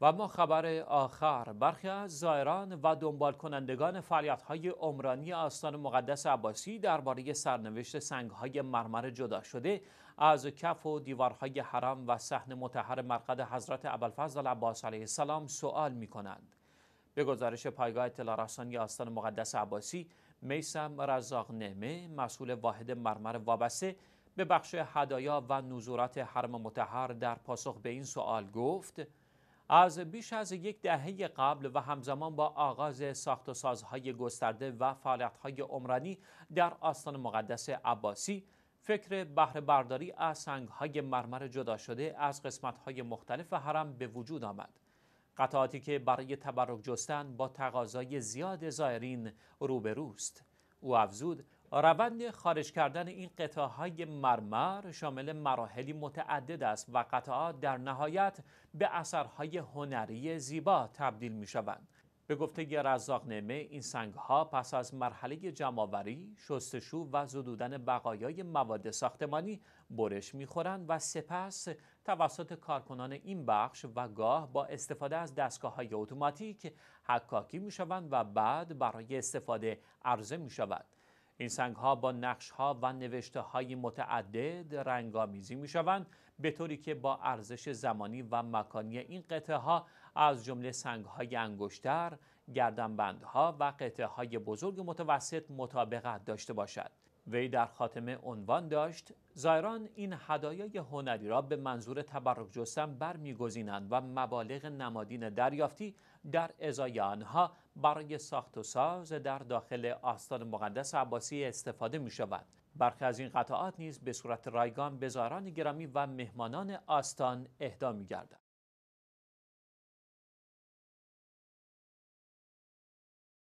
و ما خبر آخر برخی از زائران و دنبال کنندگان فعالیت های عمرانی آستان مقدس عباسی درباره سرنوشت سنگ های مرمر جدا شده از کف و دیوارهای حرم و صحن متحر مرقد حضرت ابوالفضل عباس علیه السلام سوال می کنند. به گزارش پایگاه اطلاع رسانی آستان مقدس عباسی میسم رزاق نعمه مسئول واحد مرمر وابسته به بخش هدایا و نزورات حرم متحر در پاسخ به این سوال گفت از بیش از یک دهه قبل و همزمان با آغاز ساخت و سازهای گسترده و فعالیتهای عمرانی در آستان مقدس عباسی فکر بهره برداری از سنگهای مرمر جدا شده از قسمتهای مختلف حرم به وجود آمد قطعاتی که برای تبرک جستن با تقاضای زیاد زائرین روبروست او افزود روند خارج کردن این قطعه مرمر شامل مراحلی متعدد است و قطعات در نهایت به اثرهای هنری زیبا تبدیل می شوند. به گفته رزاق نمه این سنگ ها پس از مرحله جمعآوری، شستشو و زدودن بقایای مواد ساختمانی برش میخورند و سپس توسط کارکنان این بخش و گاه با استفاده از دستگاه های اتوماتیک حکاکی شوند و بعد برای استفاده عرضه شوند. این سنگ ها با نقش ها و نوشته های متعدد رنگامیزی می شوند به طوری که با ارزش زمانی و مکانی این قطعه ها از جمله سنگ های انگشتر، گردنبند ها و قطعه های بزرگ متوسط مطابقت داشته باشد. وی در خاتمه عنوان داشت زایران این هدایای هنری را به منظور تبرک جستن برمیگزینند و مبالغ نمادین دریافتی در ازای آنها برای ساخت و ساز در داخل آستان مقدس عباسی استفاده می شود. برخی از این قطعات نیز به صورت رایگان به زایران گرامی و مهمانان آستان اهدا می گردند.